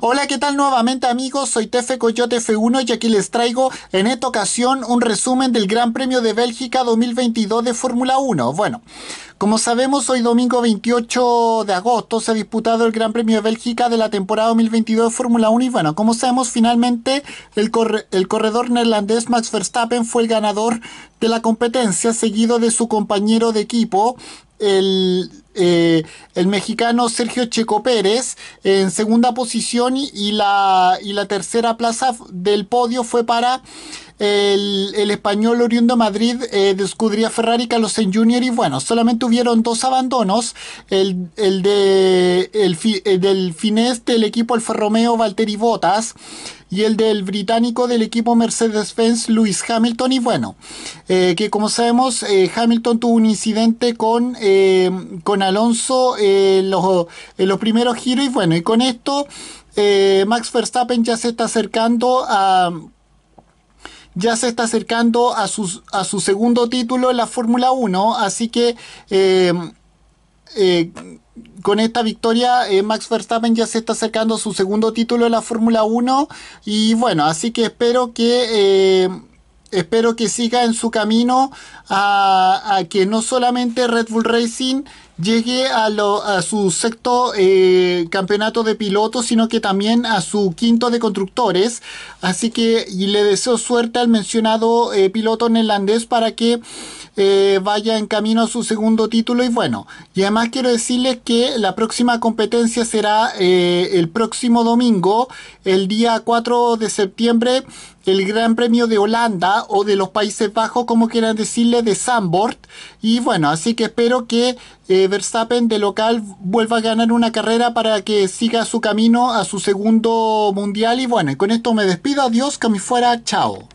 Hola, ¿qué tal nuevamente amigos? Soy Tefe Coyote F1 y aquí les traigo en esta ocasión un resumen del Gran Premio de Bélgica 2022 de Fórmula 1. Bueno, como sabemos, hoy domingo 28 de agosto se ha disputado el Gran Premio de Bélgica de la temporada 2022 de Fórmula 1 y bueno, como sabemos, finalmente el, corredor neerlandés Max Verstappen fue el ganador de la competencia, seguido de su compañero de equipo, el eh, el mexicano Sergio Checo Pérez en segunda posición la, y la tercera plaza del podio fue para el, el español oriundo de Madrid eh, descubría Ferrari en Jr. y bueno, solamente hubieron dos abandonos, el, el de, el, del finés del equipo Alfa Romeo Valtteri Botas y el del británico del equipo Mercedes-Benz Lewis Hamilton y bueno, eh, que como sabemos eh, Hamilton tuvo un incidente con, eh, con Alonso en los, en los primeros giros y bueno, y con esto Max Verstappen ya se está acercando a ya se está acercando a, a su segundo título en la Fórmula 1, así que eh, eh, con esta victoria eh, Max Verstappen ya se está acercando a su segundo título en la Fórmula 1 y bueno, así que espero que espero que siga en su camino a, que no solamente Red Bull Racing llegue a, su sexto eh, campeonato de pilotos, sino que también a su quinto de constructores. Así que le deseo suerte al mencionado eh, piloto neerlandés para que eh, vaya en camino a su segundo título. Y bueno, y además quiero decirles que la próxima competencia será el próximo domingo, el día 4 de septiembre el Gran Premio de Holanda o de los Países Bajos, como quieran decirle, de Zandvoort. Y bueno, así que espero que eh, Verstappen de local vuelva a ganar una carrera para que siga su camino a su segundo mundial. Y bueno, con esto me despido. Adiós, que me fuera. Chao.